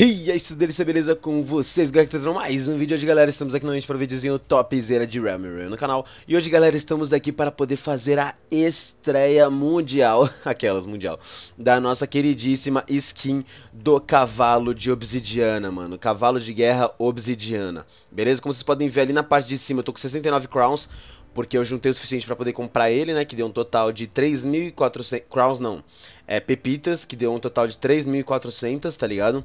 E é isso, delícia, beleza com vocês, galera, que trazendo tá mais um vídeo hoje, galera, estamos aqui novamente para um videozinho topzera de Ramirel no canal E hoje, galera, estamos aqui para poder fazer a estreia mundial, aquelas, mundial, da nossa queridíssima skin do cavalo de obsidiana, mano Cavalo de guerra obsidiana, beleza? Como vocês podem ver ali na parte de cima, eu tô com 69 crowns porque eu juntei o suficiente para poder comprar ele, né, que deu um total de 3.400, crowns não, é, pepitas, que deu um total de 3.400, tá ligado?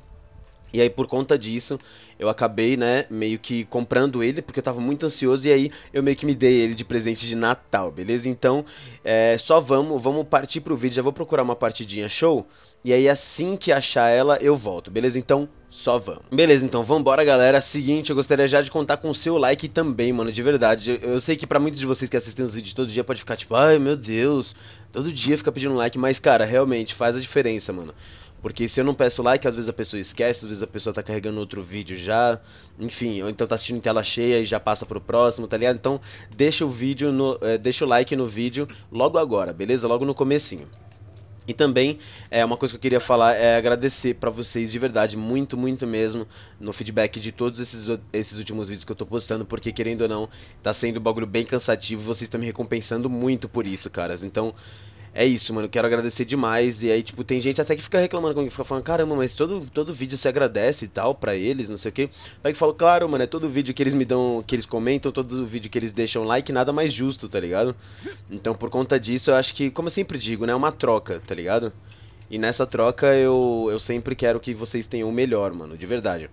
E aí, por conta disso, eu acabei, né, meio que comprando ele, porque eu tava muito ansioso, e aí eu meio que me dei ele de presente de Natal, beleza? Então, é, só vamos, vamos partir pro vídeo, já vou procurar uma partidinha show, e aí assim que achar ela, eu volto, beleza? Então, só vamos. Beleza, então, vambora, galera. Seguinte, eu gostaria já de contar com o seu like também, mano, de verdade. Eu, eu sei que para muitos de vocês que assistem os vídeos todo dia pode ficar tipo, ai, meu Deus, todo dia fica pedindo like, mas, cara, realmente, faz a diferença, mano. Porque se eu não peço like, às vezes a pessoa esquece, às vezes a pessoa tá carregando outro vídeo já, enfim, ou então tá assistindo tela cheia e já passa pro próximo, tá ligado? Então, deixa o vídeo no, é, deixa o like no vídeo logo agora, beleza? Logo no comecinho. E também, é, uma coisa que eu queria falar é agradecer para vocês de verdade, muito, muito mesmo, no feedback de todos esses, esses últimos vídeos que eu tô postando, porque querendo ou não, tá sendo um bagulho bem cansativo, vocês estão me recompensando muito por isso, caras. Então, é isso, mano. Quero agradecer demais. E aí, tipo, tem gente até que fica reclamando comigo, fica falando, caramba, mas todo, todo vídeo você agradece e tal pra eles, não sei o quê. Aí que falo, claro, mano, é todo vídeo que eles me dão, que eles comentam, todo vídeo que eles deixam like, nada mais justo, tá ligado? Então, por conta disso, eu acho que, como eu sempre digo, né, é uma troca, tá ligado? E nessa troca eu, eu sempre quero que vocês tenham o melhor, mano, de verdade.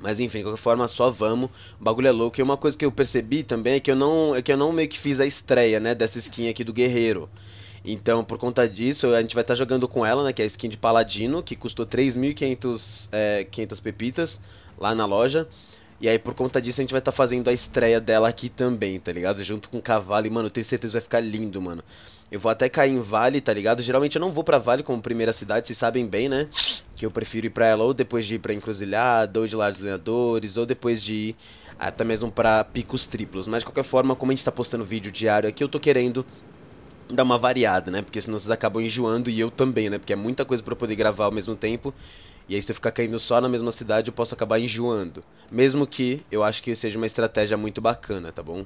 Mas enfim, de qualquer forma, só vamos. O bagulho é louco. E uma coisa que eu percebi também é que eu não, é que eu não meio que fiz a estreia, né, dessa skin aqui do guerreiro. Então, por conta disso, a gente vai estar tá jogando com ela, né? Que é a skin de Paladino, que custou 3.500 é, 500 pepitas lá na loja. E aí, por conta disso, a gente vai estar tá fazendo a estreia dela aqui também, tá ligado? Junto com o cavalo. E, mano, eu tenho certeza que vai ficar lindo, mano. Eu vou até cair em Vale, tá ligado? Geralmente eu não vou pra Vale como primeira cidade, vocês sabem bem, né? Que eu prefiro ir pra ela ou depois de ir pra Encruzilhada, ou de lá dos Lenhadores, ou depois de ir até mesmo pra Picos Triplos. Mas, de qualquer forma, como a gente tá postando vídeo diário aqui, eu tô querendo dar uma variada, né? Porque senão vocês acabam enjoando e eu também, né? Porque é muita coisa para eu poder gravar ao mesmo tempo. E aí se eu ficar caindo só na mesma cidade, eu posso acabar enjoando. Mesmo que eu acho que seja uma estratégia muito bacana, tá bom?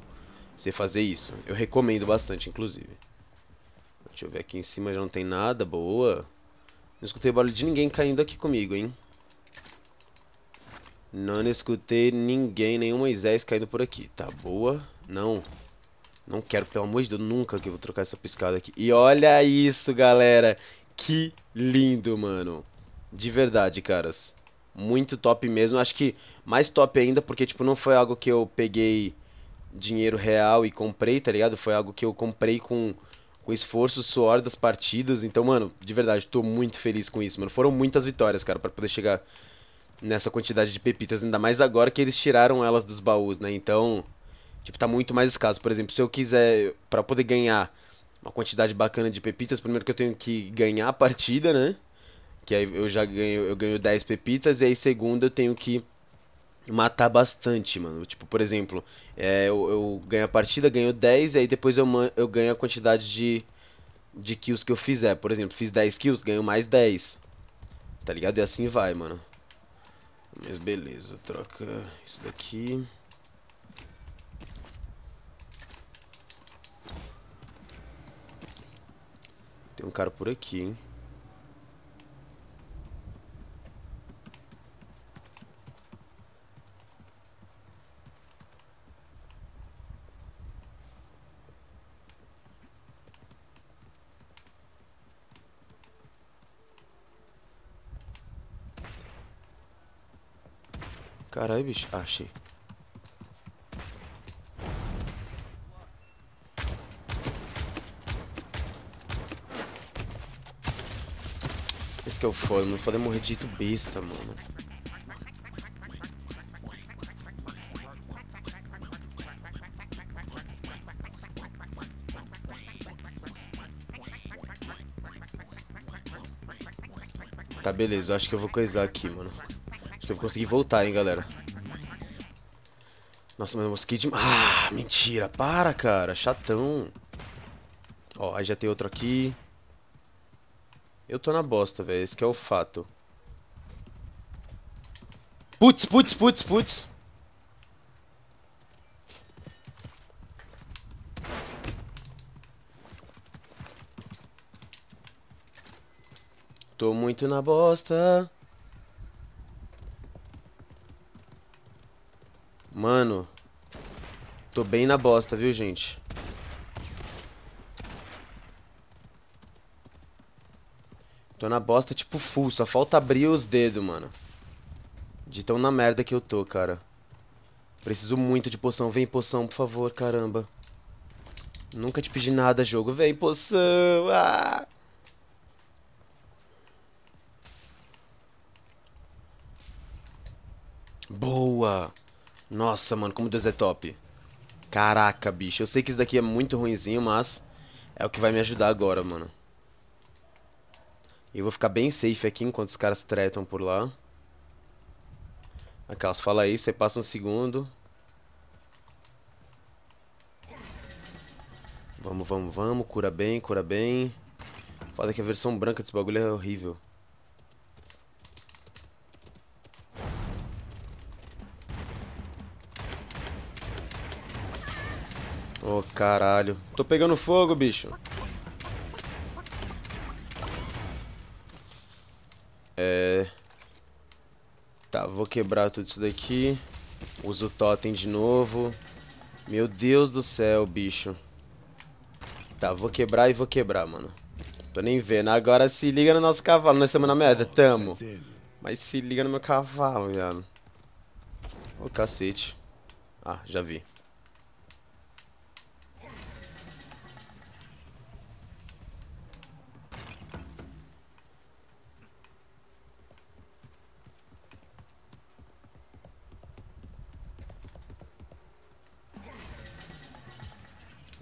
Você fazer isso. Eu recomendo bastante, inclusive. Deixa eu ver aqui em cima, já não tem nada. Boa. Não escutei barulho de ninguém caindo aqui comigo, hein? Não escutei ninguém, nenhum Moisés caindo por aqui. Tá boa? Não. Não quero, pelo amor de Deus, nunca que eu vou trocar essa piscada aqui. E olha isso, galera. Que lindo, mano. De verdade, caras. Muito top mesmo. Acho que mais top ainda porque, tipo, não foi algo que eu peguei dinheiro real e comprei, tá ligado? Foi algo que eu comprei com, com esforço, suor das partidas. Então, mano, de verdade, tô muito feliz com isso, mano. Foram muitas vitórias, cara, para poder chegar nessa quantidade de pepitas. Ainda mais agora que eles tiraram elas dos baús, né? Então, Tipo, tá muito mais escasso. Por exemplo, se eu quiser, para poder ganhar uma quantidade bacana de pepitas, primeiro que eu tenho que ganhar a partida, né? Que aí eu já ganho, eu ganho 10 pepitas, e aí segundo eu tenho que matar bastante, mano. Tipo, por exemplo, é, eu, eu, ganho a partida, ganho 10, e aí depois eu, eu ganho a quantidade de, de kills que eu fizer. Por exemplo, fiz 10 kills, ganho mais 10. Tá ligado? E assim vai, mano. Mas beleza, troca isso daqui. Tem um cara por aqui, hein? Caralho, bicho. Ah, achei. que eu foda, não foda morrer de jeito besta, mano. Tá, beleza, acho que eu vou coisar aqui, mano. Acho que eu vou conseguir voltar, hein, galera. Nossa, mas eu mosquei demais. Ah, mentira, para, cara, chatão. Ó, aí já tem outro aqui. Eu tô na bosta, velho. Esse que é o fato. Putz, putz, putz, putz. Tô muito na bosta. Mano. Tô bem na bosta, viu, gente? na bosta, tipo, full. Só falta abrir os dedos, mano. De tão na merda que eu tô, cara. Preciso muito de poção. Vem, poção, por favor, caramba. Nunca te pedi nada, jogo. Vem, poção! Ah! Boa! Nossa, mano, como Deus é top. Caraca, bicho. Eu sei que isso daqui é muito ruinzinho, mas... É o que vai me ajudar agora, mano. Eu vou ficar bem safe aqui enquanto os caras tretam por lá. A Caos fala isso, você passa um segundo. Vamos, vamos, vamos. Cura bem, cura bem. Foda que a versão branca desse bagulho é horrível. Ô, oh, caralho. Tô pegando fogo, bicho. É... Tá, vou quebrar tudo isso daqui. Uso o totem de novo. Meu Deus do céu, bicho. Tá, vou quebrar e vou quebrar, mano. Tô nem vendo. Agora se liga no nosso cavalo. Nós estamos na merda. Tamo. Mas se liga no meu cavalo, viado. Ô, cacete. Ah, já vi.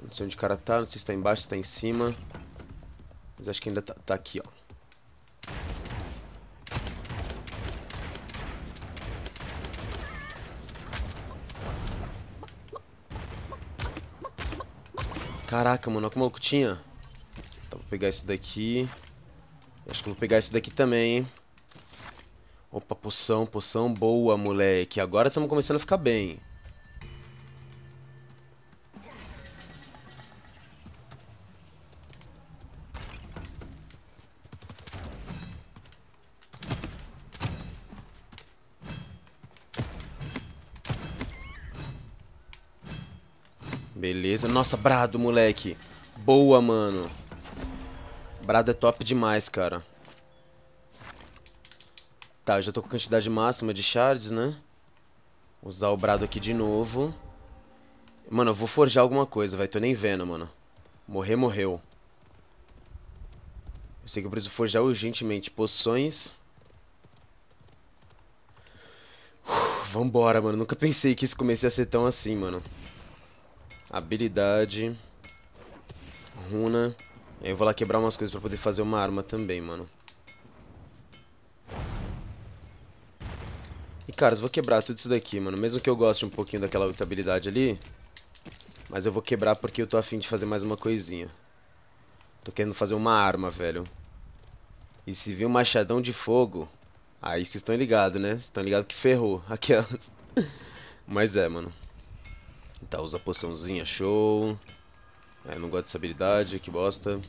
Não sei onde o cara tá, não sei se tá embaixo, se tá em cima. Mas acho que ainda tá, tá aqui, ó. Caraca, mano, olha que maluco tinha. Então, vou pegar isso daqui. Acho que vou pegar isso daqui também, hein. Opa, poção, poção boa, moleque. Agora estamos começando a ficar bem. Beleza. Nossa, brado, moleque. Boa, mano. Brado é top demais, cara. Tá, eu já tô com quantidade máxima de shards, né? Usar o brado aqui de novo. Mano, eu vou forjar alguma coisa, vai. Tô nem vendo, mano. Morrer, morreu. Eu sei que eu preciso forjar urgentemente. Poções. Uf, vambora, mano. Nunca pensei que isso comecei a ser tão assim, mano. Habilidade. Runa. Eu vou lá quebrar umas coisas pra poder fazer uma arma também, mano. E, caras, vou quebrar tudo isso daqui, mano. Mesmo que eu goste um pouquinho daquela outra habilidade ali. Mas eu vou quebrar porque eu tô afim de fazer mais uma coisinha. Tô querendo fazer uma arma, velho. E se vir um machadão de fogo... Aí vocês estão ligados, né? Vocês estão ligados que ferrou. Aquelas... Mas é, mano. Tá, usa poçãozinha, show. É, não gosto dessa habilidade, que bosta.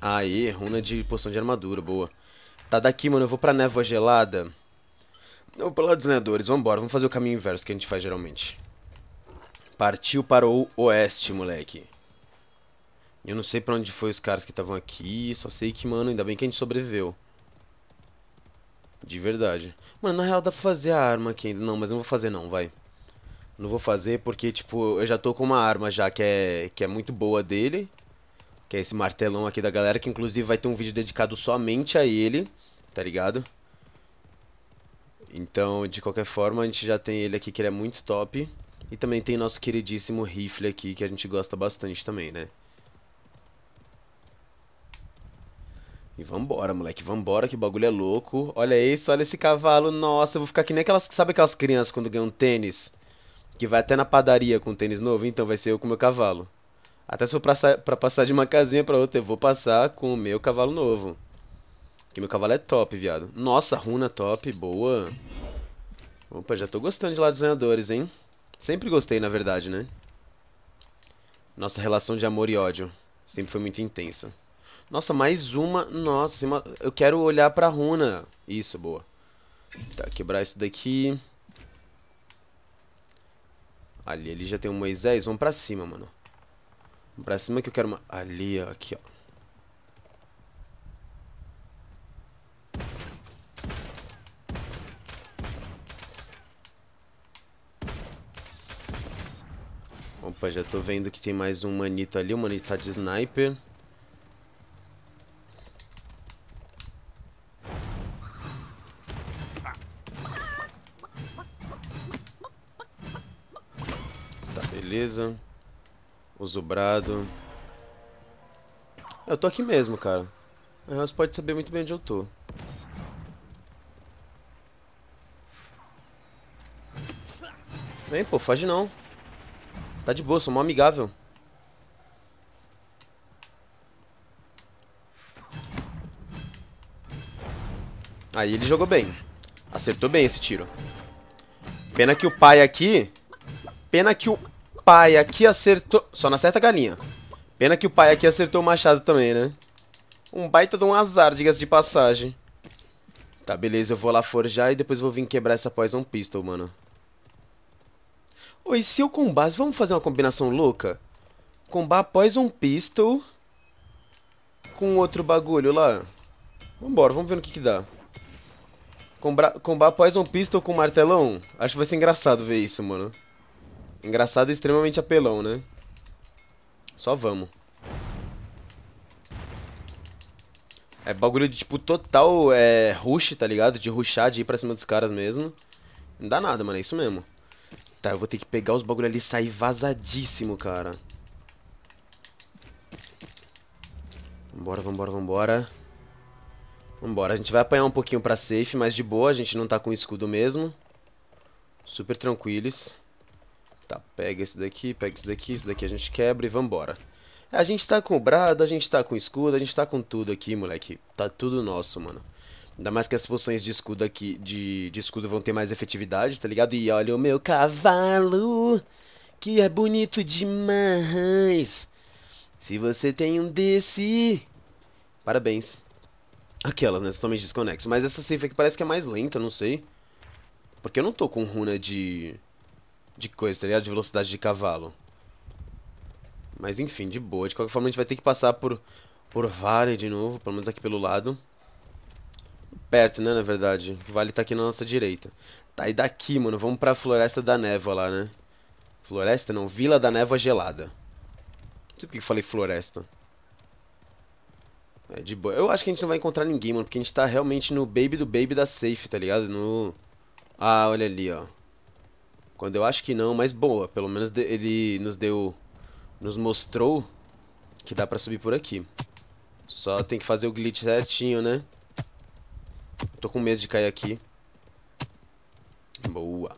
Aê, runa de poção de armadura, boa. Tá, daqui, mano, eu vou pra névoa gelada. Eu vou pra lá dos lenhadores, vambora, vamos fazer o caminho inverso que a gente faz geralmente. Partiu para o oeste, moleque. Eu não sei pra onde foi os caras que estavam aqui, só sei que, mano, ainda bem que a gente sobreviveu. De verdade. Mano, na real dá pra fazer a arma aqui ainda. Não, mas não vou fazer não, vai. Não vou fazer porque, tipo, eu já tô com uma arma já que é, que é muito boa dele. Que é esse martelão aqui da galera, que inclusive vai ter um vídeo dedicado somente a ele, tá ligado? Então, de qualquer forma, a gente já tem ele aqui que ele é muito top. E também tem nosso queridíssimo rifle aqui, que a gente gosta bastante também, né? E vambora, moleque, vambora, que bagulho é louco. Olha isso, olha esse cavalo, nossa, eu vou ficar que nem aquelas, sabe aquelas crianças quando ganham tênis? que vai até na padaria com tênis novo, então vai ser eu com o meu cavalo. Até se for para passar de uma casinha para outra, eu vou passar com o meu cavalo novo. Que meu cavalo é top, viado. Nossa, runa top, boa. Opa, já tô gostando de lá dos ganhadores, hein? Sempre gostei, na verdade, né? Nossa relação de amor e ódio sempre foi muito intensa. Nossa, mais uma. Nossa, assim, eu quero olhar pra runa. Isso, boa. Tá, quebrar isso daqui. Ali, ali já tem um Moisés. Vamos pra cima, mano. Vamos pra cima que eu quero uma... Ali, ó. Aqui, ó. Opa, já tô vendo que tem mais um manito ali. O manito tá de sniper. O Uso brado. Eu tô aqui mesmo, cara. Na real, você pode saber muito bem onde eu tô. Vem, pô, foge não. Tá de boa, sou mó amigável. Aí ele jogou bem. Acertou bem esse tiro. Pena que o pai aqui... Pena que o pai aqui acertou... Só na certa galinha. Pena que o pai aqui acertou o machado também, né? Um baita de um azar, diga-se de passagem. Tá, beleza, eu vou lá forjar e depois vou vir quebrar essa Poison Pistol, mano. Oi, se eu combar, vamos fazer uma combinação louca? Combar Poison Pistol com outro bagulho lá. Vambora, vamos ver no que que dá. Combar, combar Poison Pistol com martelão? Acho que vai ser engraçado ver isso, mano. Engraçado e extremamente apelão, né? Só vamos. É bagulho de, tipo, total é, rush, tá ligado? De rushar, de ir pra cima dos caras mesmo. Não dá nada, mano. É isso mesmo. Tá, eu vou ter que pegar os bagulho ali e sair vazadíssimo, cara. Vambora, vambora, vambora. Vambora. A gente vai apanhar um pouquinho pra safe, mas de boa. A gente não tá com escudo mesmo. Super tranquilos. Tá, pega esse daqui, pega esse daqui, esse daqui a gente quebra e vambora. A gente tá com o brado, a gente tá com escudo, a gente tá com tudo aqui, moleque. Tá tudo nosso, mano. Ainda mais que as poções de escudo aqui, de, de escudo vão ter mais efetividade, tá ligado? E olha o meu cavalo, que é bonito demais. Se você tem um desse, parabéns. Aquelas, né? Totalmente desconexo. Mas essa safe aqui parece que é mais lenta, não sei. Porque eu não tô com runa de de coisa, tá ligado? De velocidade de cavalo. Mas enfim, de boa. De qualquer forma, a gente vai ter que passar por, por Vale de novo, pelo menos aqui pelo lado. Perto, né, na verdade. O vale tá aqui na nossa direita. Tá, e daqui, mano, vamos pra Floresta da Névoa lá, né? Floresta não, Vila da Névoa Gelada. Não sei que eu falei floresta. É de boa. Eu acho que a gente não vai encontrar ninguém, mano, porque a gente tá realmente no baby do baby da safe, tá ligado? No... Ah, olha ali, ó. Quando eu acho que não, mas boa. Pelo menos ele nos deu... Nos mostrou que dá pra subir por aqui. Só tem que fazer o glitch certinho, né? Tô com medo de cair aqui. Boa.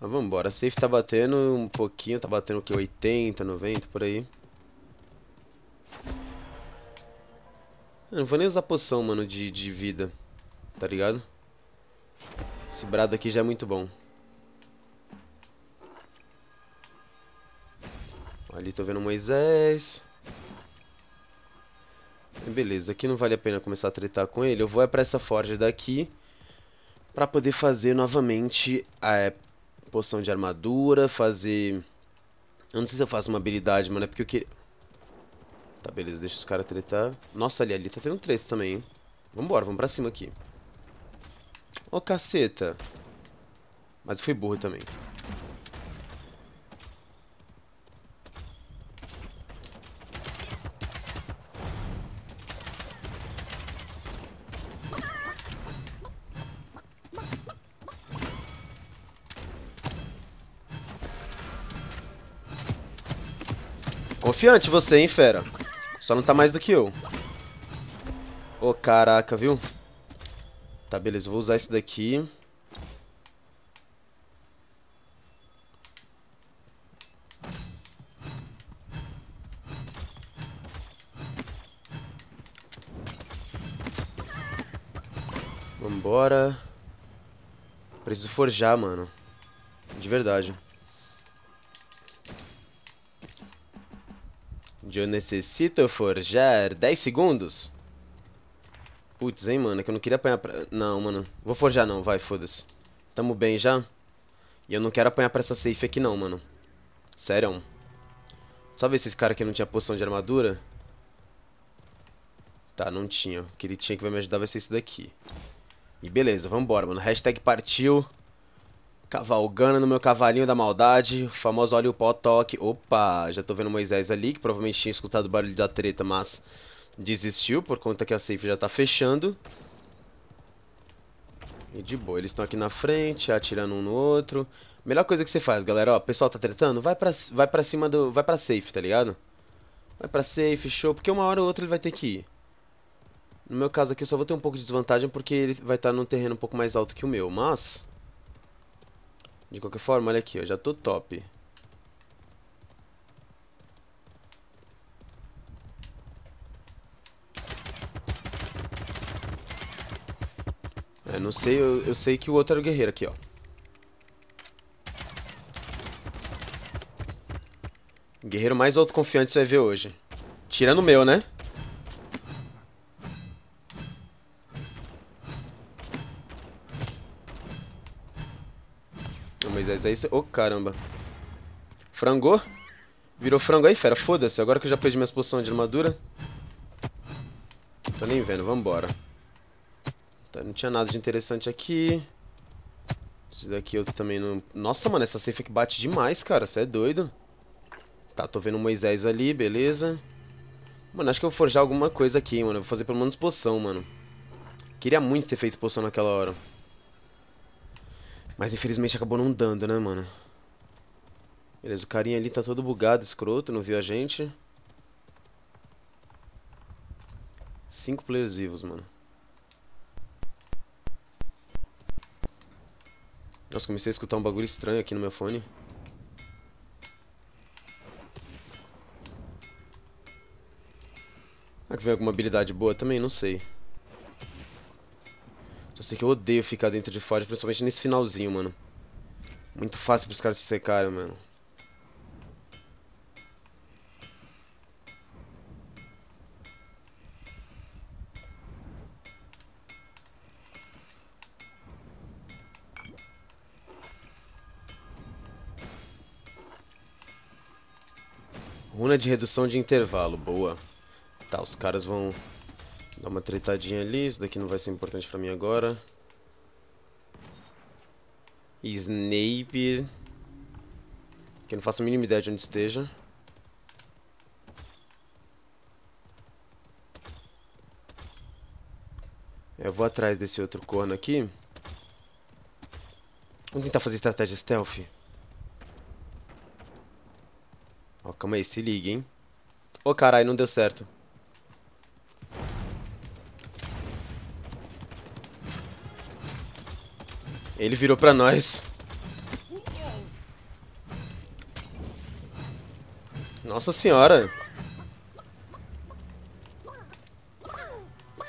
Mas vambora. A safe tá batendo um pouquinho. Tá batendo o que? 80, 90, por aí. Eu não vou nem usar poção, mano, de, de vida. Tá ligado? Esse brado aqui já é muito bom. Ali tô vendo Moisés. Beleza, aqui não vale a pena começar a tretar com ele. Eu vou é pra essa forja daqui. Pra poder fazer novamente a é, poção de armadura, fazer... Eu não sei se eu faço uma habilidade, mano, é porque eu queria... Tá, beleza, deixa os caras tretar. Nossa, ali, ali tá tendo treta também, hein. Vambora, vamos pra cima aqui. Ô, oh, caceta. Mas eu fui burro também. confiante você, hein, fera. Só não tá mais do que eu. Ô, oh, caraca, viu? Tá, beleza. Vou usar esse daqui. Vambora. Preciso forjar, mano. De verdade. onde eu necessito forjar 10 segundos. Putz, hein, mano, é que eu não queria apanhar pra... Não, mano, vou forjar não, vai, foda-se. Tamo bem já. E eu não quero apanhar pra essa safe aqui não, mano. Sério. Só ver se esse cara aqui não tinha poção de armadura. Tá, não tinha. O que ele tinha que vai me ajudar vai ser isso daqui. E beleza, vambora, mano. Hashtag partiu. Cavalgando no meu cavalinho da maldade, o famoso olho pó toque. Opa, já tô vendo Moisés ali, que provavelmente tinha escutado o barulho da treta, mas desistiu por conta que a safe já tá fechando. E de boa, eles estão aqui na frente, atirando um no outro. Melhor coisa que você faz, galera, ó, o pessoal tá tretando, vai pra, vai pra cima do... vai pra safe, tá ligado? Vai pra safe, show, porque uma hora ou outra ele vai ter que ir. No meu caso aqui eu só vou ter um pouco de desvantagem porque ele vai estar tá num terreno um pouco mais alto que o meu, mas... De qualquer forma, olha aqui, eu já tô top. Eu é, não sei, eu, eu sei que o outro era o guerreiro aqui, ó. Guerreiro mais autoconfiante você vai ver hoje. Tirando o meu, né? isso... Ô, oh, caramba. Frangou? Virou frango aí, fera? Foda-se, agora que eu já perdi minha poção de armadura. Tô nem vendo, vambora. Tá, não tinha nada de interessante aqui. Esse daqui eu também não... Nossa, mano, essa safe aqui bate demais, cara. Você é doido. Tá, tô vendo o Moisés ali, beleza. Mano, acho que eu vou forjar alguma coisa aqui, mano. Eu vou fazer pelo menos poção, mano. Queria muito ter feito poção naquela hora. Mas infelizmente acabou não dando, né, mano? Beleza, o carinha ali tá todo bugado, escroto, não viu a gente. Cinco players vivos, mano. Nossa, comecei a escutar um bagulho estranho aqui no meu fone. Será que vem alguma habilidade boa também? Não sei. Eu sei que eu odeio ficar dentro de Forge, principalmente nesse finalzinho, mano. Muito fácil pros caras se secarem, mano. Runa de redução de intervalo, boa. Tá, os caras vão Dá uma tretadinha ali, isso daqui não vai ser importante pra mim agora. Snape. Que eu não faço a mínima ideia de onde esteja. Eu vou atrás desse outro corno aqui. Vamos tentar fazer estratégia stealth. Ó, calma aí, se liga, hein. Ô, oh, caralho, não deu certo. Ele virou pra nós. Nossa senhora.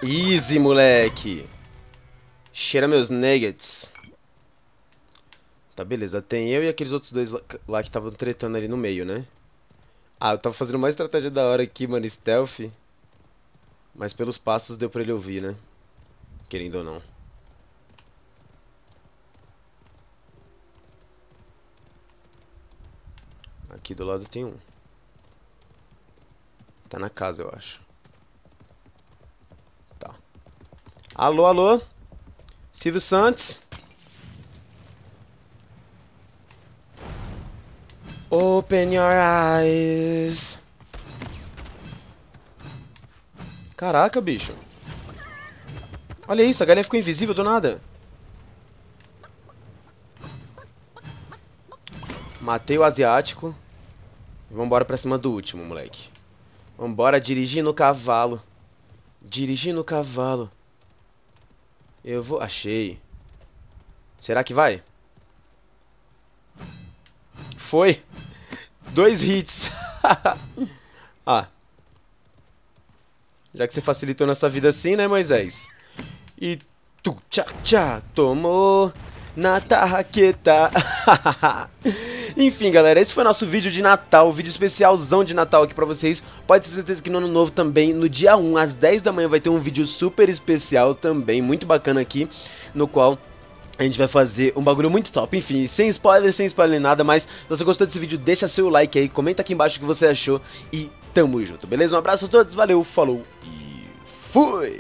Easy, moleque. Cheira meus nuggets. Tá, beleza. Tem eu e aqueles outros dois lá que estavam tretando ali no meio, né? Ah, eu tava fazendo uma estratégia da hora aqui, mano, stealth. Mas pelos passos deu pra ele ouvir, né? Querendo ou não. Aqui do lado tem um. Tá na casa, eu acho. Tá. Alô, alô? Silvio Santos? Open your eyes. Caraca, bicho. Olha isso, a galera ficou invisível do nada. Matei o asiático. Vambora pra cima do último, moleque. Vambora, dirigindo o cavalo. Dirigindo o cavalo. Eu vou... Achei. Será que vai? Foi. Dois hits. ah. Já que você facilitou nossa vida assim, né, Moisés? E tu, tchá, tchá, tomou na tarraqueta. Enfim, galera, esse foi o nosso vídeo de Natal, vídeo especialzão de Natal aqui pra vocês. Pode ter certeza que no ano novo também, no dia 1, às 10 da manhã, vai ter um vídeo super especial também, muito bacana aqui, no qual a gente vai fazer um bagulho muito top, enfim, sem spoiler, sem spoiler nada, mas se você gostou desse vídeo, deixa seu like aí, comenta aqui embaixo o que você achou e tamo junto, beleza? Um abraço a todos, valeu, falou e fui!